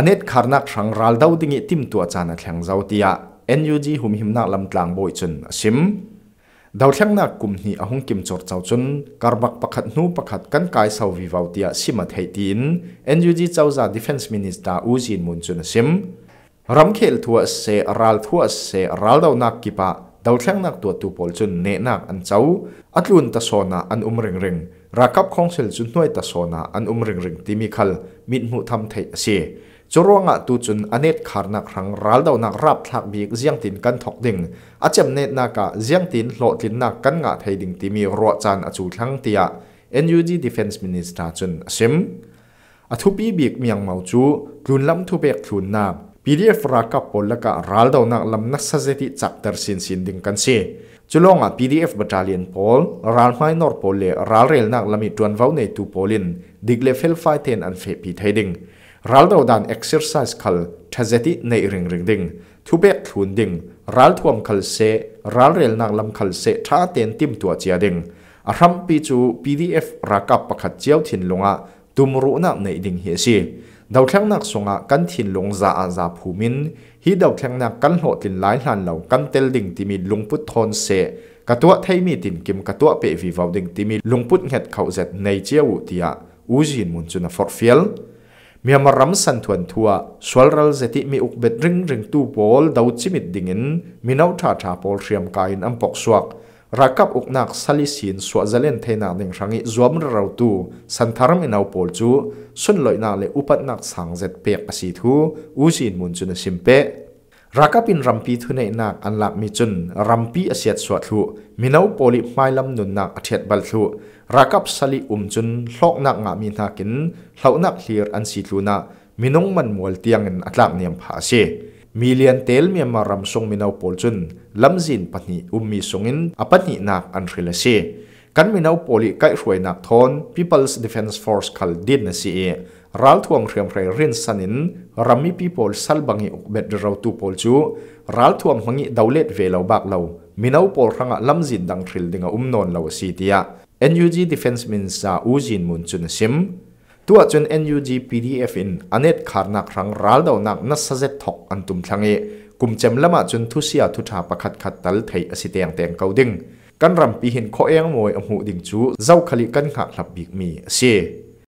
นเนตขารนักทังรัลดาวดิ่งติมตัวจานาแข็งเจ้าตียา NUG หุ่มหิมนักลำตลางบ่อยจนชิมดาวชข็งนักกุมหีอาหงกิมจอดเจ้าจุนกาบักปักคัดนูปักคัดกันกายสาววิวาวตียาชิมัไเฮตินเอนยูจีเจ้าจ่าดิฟเฟนซ์มินิสตาอูจินมุนจนชิมรำเคลทัวเซรัลทัวเซรัลดาวนักกีปะดาวชข็งนักตัวตูปอลจุนเนนักอันเจ้าอัตลุนตาโซนาอันอุมเริงเริงรักับของเซลจุนน้อยตาโซนาอันอุมเริงเริงติมิคลมิดมุทำไทเซจรวงะตูจุนอเนตขานักรังรัลดาวนักรับทักบีกเจียงตินกันถกดิ่งอาเจมเนตนากะเจียงตินโลตินนักกันงะไทยดิ่งที่มีรัวจานอาจูทั้งเตีย NUG Defense Minister จุนซิมอาทุปีบีกเมียงเมาจูกลุนลำทุเบกทุนนาียฟรักกับปลกะรัลดาวนักลำนักสเซติจับเตอร์สินสินดิ่งกันเซจุลงอ่ะ PDF บัตรเลียนพอลรัลไม่นอร์อลเลรัลเรลนักลำมีจวนเว้าในตูโพลินดิกเลเฟลไฟเทนอันเฟปีไทยดิงรัลเราดันเอ็กซ์เซอร์ไซส์คัลทะเจตีในริงริงดิงทุเบกทุนดิงรัลทวมคัลเซรัลเรลนางลำคัลเซท่าเตียนติมตัวเจียดิงอารมปีจู PDF รักับประคัดเจ้าทถิ่นลงอ่ะตุมรู้นักในดิงเฮซีดาวแข็งนักสงะกันถิ่นลงจาอาซาภูมินฮีดาวแข็งนักกันโหตินหลายหันเหล่ากันเตลดิงที่มีลุงพุทธนเซกตัวไทยมีตินกิมกตัวเปวีวาวดิงที่มีลุงพุทธเห็ดเขาเจ็ดในเจียวติยาอูจินมุนจุนฟอร์ฟิลมีมารำสันทวนทัวสวลรัลเซติมีอุกเบ็ดริงริงตูบอลดาวจิมิดดิ่งินมีนาวชาชาบอลเชียมกายนอัมปอกสวกรักับอุกนักสลิสินสวัดเ์เลนเทนาดิ่งรังอิจวมเราตูสันทารมีนเอบอลจูสุนลอยนาเลอุปนักสังเจตเปียกสีทูอูจินมุนจุนสิมเปรักปินรัมพีทุนเอนักอันลักมิจุนรัมพีอาเซียดสวัสดุมินาวโพลิไม่ลำนุนนักอาเซียดบัลลุรักบสลีอุมจุนหลอกนักงามีนักินเล่านักเลียร์อันสิลุนักมินงมันมวลเตียงอันัลักเนียมภาษีมิเลียนเตลเมียมารัมทรงมินาวโพลจุนลำจินปติอุมมีทรงอินอปตินักอันเรลเซกันมินาวโพลิไกรวยนักทอน People's Defense Force คัลดินนสีรัลทวงเรียมไรรินสันินรัมมี่พีพอลสั่งบังอีกเบ็ดเราตูพอลจูรัลทวงมังอีดาวเลตเวลาบักเลามินาอุปอลหังะลำจินดังทริลดิ่งอุ้มนอนเลาสีเตีย NUG Defense Minister อูจินมุนจุนซิมตัวจน NUG PDF อินอเนตคารนักรังรัลดาวนักนัสเซตท็อกอันตุมทังเอกุมเจมละมาจนทุเสียทุชาประคัดขัดตัลไทยอสิเตียงเตงเกาดึงการรัมปีห็นข้อเอียงมวยอหูดิ่งจูเจ้าคลิกันหักหลับบิกมีเช่